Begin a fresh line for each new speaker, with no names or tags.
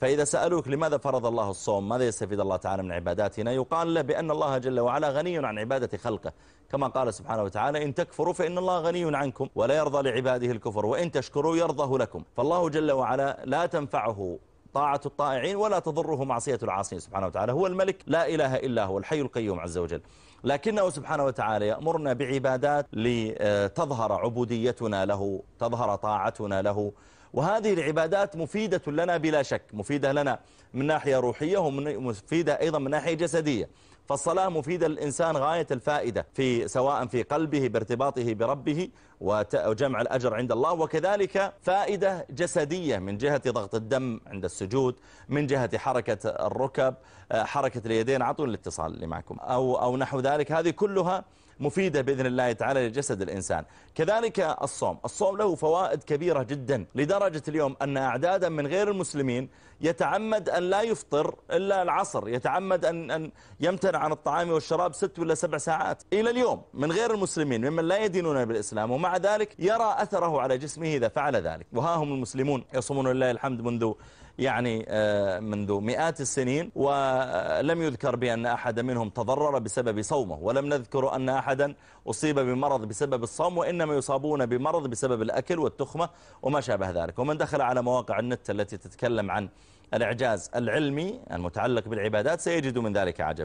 فإذا سألوك لماذا فرض الله الصوم ماذا يستفيد الله تعالى من عباداتنا يقال له بأن الله جل وعلا غني عن عبادة خلقه كما قال سبحانه وتعالى إن تكفروا فإن الله غني عنكم ولا يرضى لعباده الكفر وإن تشكروا يرضه لكم فالله جل وعلا لا تنفعه طاعة الطائعين ولا تضره معصية العاصين سبحانه وتعالى هو الملك لا إله إلا هو الحي القيوم عز وجل لكنه سبحانه وتعالى يأمرنا بعبادات لتظهر عبوديتنا له تظهر طاعتنا له وهذه العبادات مفيدة لنا بلا شك مفيدة لنا من ناحية روحية ومفيدة أيضا من ناحية جسدية فالصلاة مفيدة للإنسان غاية الفائدة في سواء في قلبه بارتباطه بربه وجمع الأجر عند الله وكذلك فائدة جسدية من جهة ضغط الدم عند السجود من جهة حركة الركب آه، حركة اليدين عطوا الاتصال اللي معكم أو, أو نحو ذلك هذه كلها مفيدة بإذن الله تعالى لجسد الإنسان كذلك الصوم الصوم له فوائد كبيرة جدا لدرجة اليوم أن أعدادا من غير المسلمين يتعمد أن لا يفطر إلا العصر يتعمد أن, أن يمتنع عن الطعام والشراب ست ولا سبع ساعات إلى اليوم من غير المسلمين ممن لا يدينون بالإسلام ومع ذلك يرى أثره على جسمه إذا فعل ذلك وها هم المسلمون يصومون لله الحمد منذ يعني آه، منذ مئات السنين ولم يذكر بأن أحد منهم تضرر بسبب صومه ولم نذكر أن أحدا أصيب بمرض بسبب الصوم وإنما يصابون بمرض بسبب الأكل والتخمة وما شابه ذلك ومن دخل على مواقع النت التي تتكلم عن الإعجاز العلمي المتعلق بالعبادات سيجد من ذلك عجب